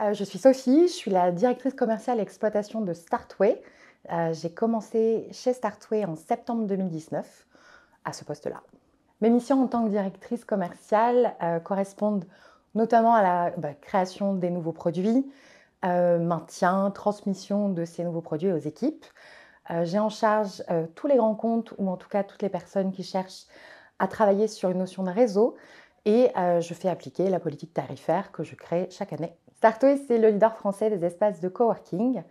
Euh, je suis Sophie, je suis la directrice commerciale exploitation de Startway. Euh, j'ai commencé chez Startway en septembre 2019 à ce poste-là. Mes missions en tant que directrice commerciale euh, correspondent notamment à la bah, création des nouveaux produits, maintien, transmission de ces nouveaux produits aux équipes. J'ai en charge tous les grands comptes ou en tout cas toutes les personnes qui cherchent à travailler sur une notion de réseau et je fais appliquer la politique tarifaire que je crée chaque année Startway, c'est le leader français des espaces de coworking.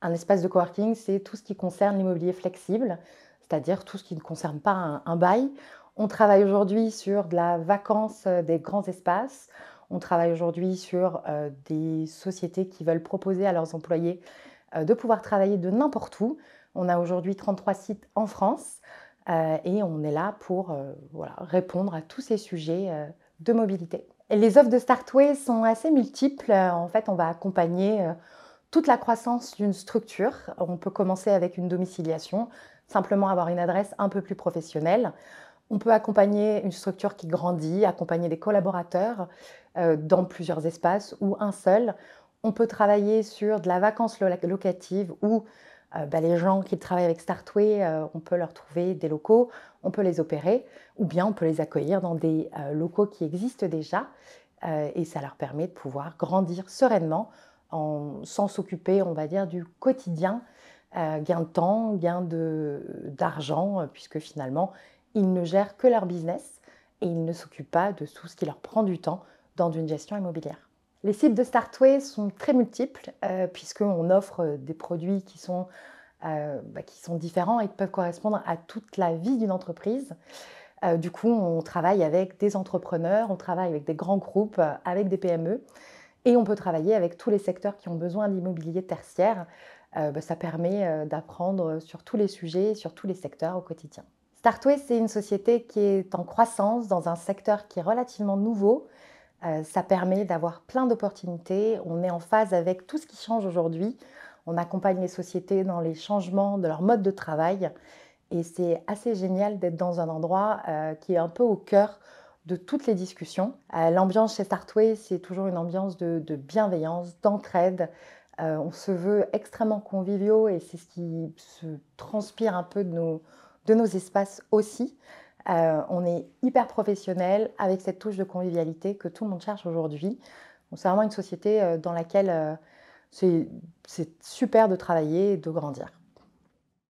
Un espace de coworking, c'est tout ce qui concerne l'immobilier flexible, c'est-à-dire tout ce qui ne concerne pas un, bail. On travaille aujourd'hui sur de la vacance euh, des grands espaces. On travaille aujourd'hui sur euh, des sociétés qui veulent proposer à leurs employés euh, de pouvoir travailler de n'importe où. On a aujourd'hui 33 sites en France et on est là pour répondre à tous ces sujets de mobilité. Les offres de Startway sont assez multiples. Euh, en fait, on va accompagner euh, toute la croissance d'une structure. On peut commencer avec une domiciliation, simplement avoir une adresse un peu plus professionnelle. On peut accompagner une structure qui grandit, accompagner des collaborateurs euh, dans plusieurs espaces ou un seul. On peut travailler sur de la vacance locative ou euh, bah, les gens qui travaillent avec Startway, euh, on peut leur trouver des locaux, on peut les opérer, ou bien on peut les accueillir dans des euh, locaux qui existent déjà, et ça leur permet de pouvoir grandir sereinement, sans s'occuper, on va dire, du quotidien, gain de temps, gain d'argent, puisque finalement, ils ne gèrent que leur business et ils ne s'occupent pas de tout ce qui leur prend du temps dans une gestion immobilière. Les cibles de Startway sont très multiples euh, puisqu'on offre euh, des produits qui sont, euh, bah, qui sont différents et qui peuvent correspondre à toute la vie d'une entreprise. du coup, on travaille avec des entrepreneurs, on travaille avec des grands groupes, avec des PME et on peut travailler avec tous les secteurs qui ont besoin d'immobilier tertiaire. Bah, ça permet d'apprendre sur tous les sujets, sur tous les secteurs au quotidien. Startway, c'est une société qui est en croissance dans un secteur qui est relativement nouveau euh, ça permet d'avoir plein d'opportunités. On est en phase avec tout ce qui change aujourd'hui. On accompagne les sociétés dans les changements de leur mode de travail. Et c'est assez génial d'être dans un endroit euh, qui est un peu au cœur de toutes les discussions. Euh, l'ambiance chez Startway, c'est toujours une ambiance de, bienveillance, d'entraide. on se veut extrêmement conviviaux et c'est ce qui se transpire un peu de nos, de nos espaces aussi. Euh, on est hyper professionnel avec cette touche de convivialité que tout le monde cherche aujourd'hui. c'est vraiment une société euh, dans laquelle euh, c'est super de travailler et de grandir.